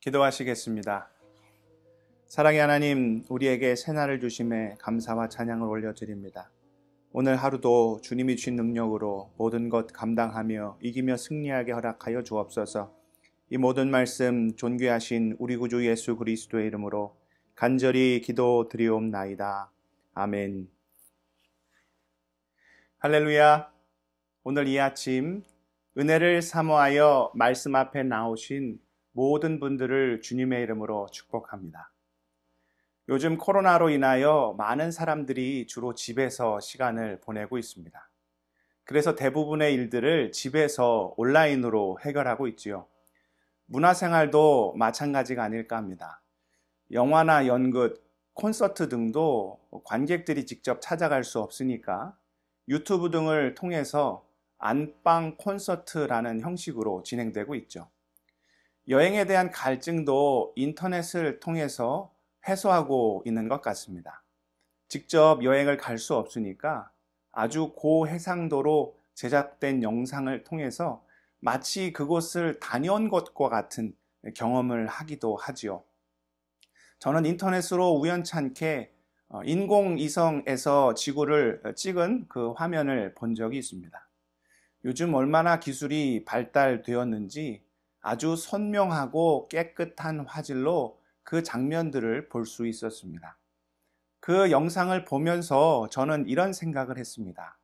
기도하시겠습니다. 사랑의 하나님, 우리에게 새날을 주심에 감사와 찬양을 올려드립니다. 오늘 하루도 주님이 주신 능력으로 모든 것 감당하며 이기며 승리하게 허락하여 주옵소서. 이 모든 말씀 존귀하신 우리 구주 예수 그리스도의 이름으로 간절히 기도드리옵나이다. 아멘. 할렐루야. 오늘 이 아침 은혜를 사모하여 말씀 앞에 나오신 모든 분들을 주님의 이름으로 축복합니다. 요즘 코로나로 인하여 많은 사람들이 주로 집에서 시간을 보내고 있습니다. 그래서 대부분의 일들을 집에서 온라인으로 해결하고 있지요. 문화생활도 마찬가지가 아닐까 합니다. 영화나 연극, 콘서트 등도 관객들이 직접 찾아갈 수 없으니까 유튜브 등을 통해서 안방 콘서트라는 형식으로 진행되고 있죠. 여행에 대한 갈증도 인터넷을 통해서 해소하고 있는 것 같습니다. 직접 여행을 갈 수 없으니까 아주 고해상도로 제작된 영상을 통해서 마치 그곳을 다녀온 것과 같은 경험을 하기도 하지요. 저는 인터넷으로 우연찮게 어, 인공위성에서 지구를 찍은 그 화면을 본 적이 있습니다. 요즘 얼마나 기술이 발달되었는지 아주 선명하고 깨끗한 화질로 그 장면들을 볼 수 있었습니다. 그 영상을 보면서 저는 이런 생각을 했습니다.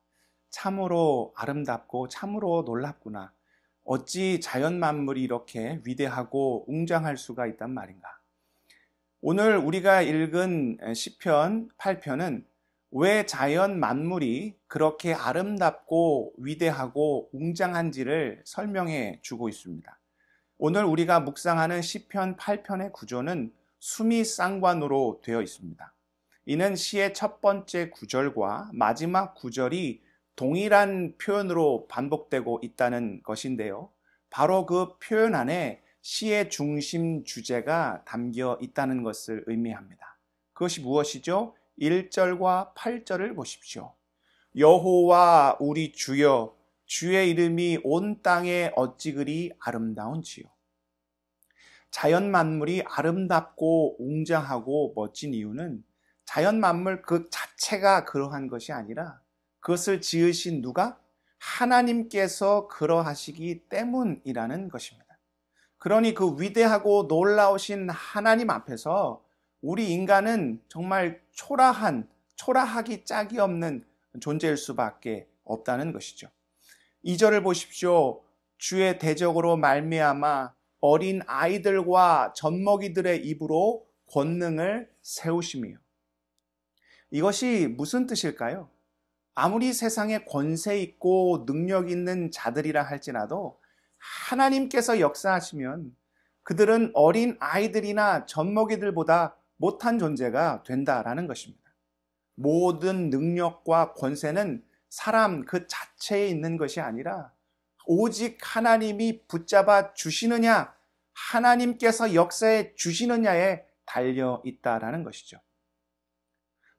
참으로 아름답고 참으로 놀랍구나. 어찌 자연 만물이 이렇게 위대하고 웅장할 수가 있단 말인가. 오늘 우리가 읽은 시편 8편은 왜 자연 만물이 그렇게 아름답고 위대하고 웅장한지를 설명해 주고 있습니다. 오늘 우리가 묵상하는 시편 8편의 구조는 수미 쌍관으로 되어 있습니다. 이는 시의 첫 번째 구절과 마지막 구절이 동일한 표현으로 반복되고 있다는 것인데요. 바로 그 표현 안에 시의 중심 주제가 담겨 있다는 것을 의미합니다. 그것이 무엇이죠? 1절과 8절을 보십시오. 여호와 우리 주여 주의 이름이 온 땅에 어찌 그리 아름다운지요. 자연 만물이 아름답고 웅장하고 멋진 이유는 자연 만물 그 자체가 그러한 것이 아니라 그것을 지으신 누가 하나님께서 그러하시기 때문이라는 것입니다. 그러니 그 위대하고 놀라우신 하나님 앞에서 우리 인간은 정말 초라한, 초라하기 짝이 없는 존재일 수밖에 없다는 것이죠. 2절을 보십시오. 주의 대적으로 말미암아 어린 아이들과 젖먹이들의 입으로 권능을 세우심이요. 이것이 무슨 뜻일까요? 아무리 세상에 권세 있고 능력 있는 자들이라 할지라도 하나님께서 역사하시면 그들은 어린 아이들이나 젖먹이들보다 못한 존재가 된다라는 것입니다. 모든 능력과 권세는 사람 그 자체에 있는 것이 아니라 오직 하나님이 붙잡아 주시느냐, 하나님께서 역사에 주시느냐에 달려 있다라는 것이죠.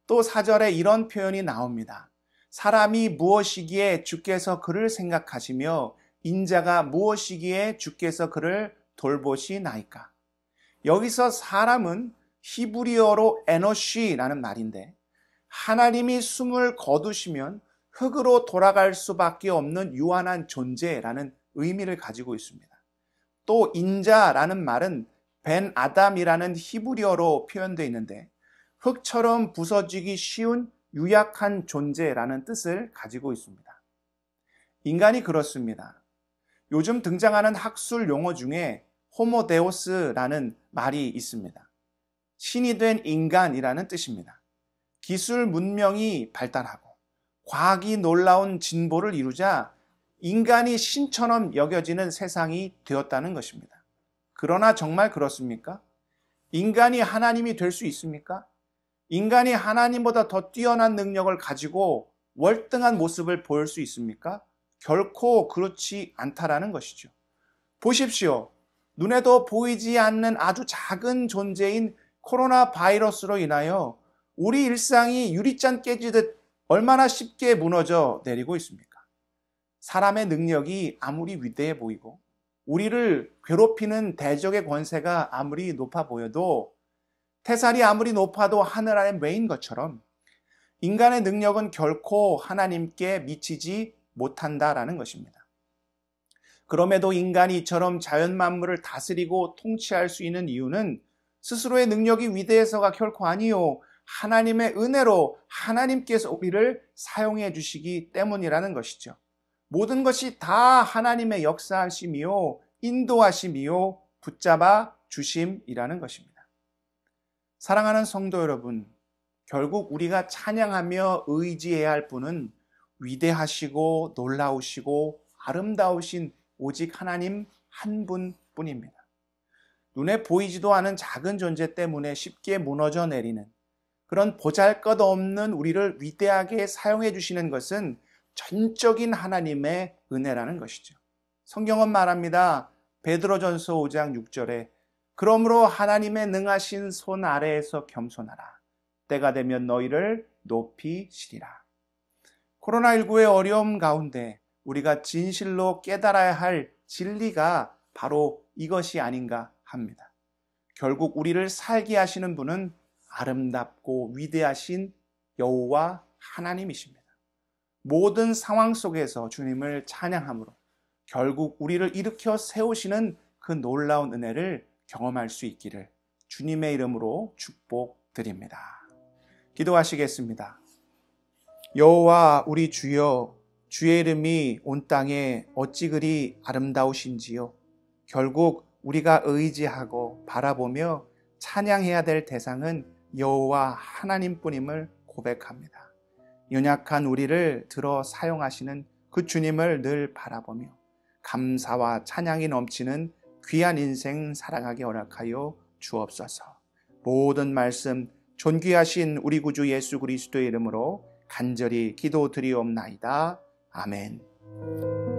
또 사절에 이런 표현이 나옵니다. 사람이 무엇이기에 주께서 그를 생각하시며 인자가 무엇이기에 주께서 그를 돌보시나이까. 여기서 사람은 히브리어로 에너시라는 말인데 하나님이 숨을 거두시면 흙으로 돌아갈 수밖에 없는 유한한 존재라는 의미를 가지고 있습니다. 또 인자라는 말은 벤 아담이라는 히브리어로 표현되어 있는데 흙처럼 부서지기 쉬운 유약한 존재라는 뜻을 가지고 있습니다. 인간이 그렇습니다. 요즘 등장하는 학술 용어 중에 호모데오스라는 말이 있습니다. 신이 된 인간이라는 뜻입니다. 기술 문명이 발달하고 과학이 놀라운 진보를 이루자 인간이 신처럼 여겨지는 세상이 되었다는 것입니다. 그러나 정말 그렇습니까? 인간이 하나님이 될 수 있습니까? 인간이 하나님보다 더 뛰어난 능력을 가지고 월등한 모습을 보일 수 있습니까? 결코 그렇지 않다라는 것이죠. 보십시오. 눈에도 보이지 않는 아주 작은 존재인 코로나 바이러스로 인하여 우리 일상이 유리잔 깨지듯 얼마나 쉽게 무너져 내리고 있습니까? 사람의 능력이 아무리 위대해 보이고 우리를 괴롭히는 대적의 권세가 아무리 높아 보여도 태살이 아무리 높아도 하늘 아래 메인 것처럼 인간의 능력은 결코 하나님께 미치지 못한다라는 것입니다. 그럼에도 인간이 이처럼 자연 만물을 다스리고 통치할 수 있는 이유는 스스로의 능력이 위대해서가 결코 아니요. 하나님의 은혜로 하나님께서 우리를 사용해 주시기 때문이라는 것이죠. 모든 것이 다 하나님의 역사하심이요, 인도하심이요, 붙잡아 주심이라는 것입니다. 사랑하는 성도 여러분, 결국 우리가 찬양하며 의지해야 할 분은 위대하시고 놀라우시고 아름다우신 오직 하나님 한 분뿐입니다. 눈에 보이지도 않은 작은 존재 때문에 쉽게 무너져 내리는 그런 보잘 것 없는 우리를 위대하게 사용해 주시는 것은 전적인 하나님의 은혜라는 것이죠. 성경은 말합니다. 베드로전서 5장 6절에 그러므로 하나님의 능하신 손 아래에서 겸손하라. 때가 되면 너희를 높이시리라. 코로나19의 어려움 가운데 우리가 진실로 깨달아야 할 진리가 바로 이것이 아닌가 합니다. 결국 우리를 살게 하시는 분은 아름답고 위대하신 여호와 하나님이십니다. 모든 상황 속에서 주님을 찬양함으로 결국 우리를 일으켜 세우시는 그 놀라운 은혜를 경험할 수 있기를 주님의 이름으로 축복드립니다. 기도하시겠습니다. 여호와 우리 주여 주의 이름이 온 땅에 어찌 그리 아름다우신지요. 결국 우리가 의지하고 바라보며 찬양해야 될 대상은 여호와 하나님뿐임을 고백합니다. 연약한 우리를 들어 사용하시는 그 주님을 늘 바라보며 감사와 찬양이 넘치는 귀한 인생 살아가게 허락하여 주옵소서. 모든 말씀 존귀하신 우리 구주 예수 그리스도의 이름으로 간절히 기도드리옵나이다. 아멘.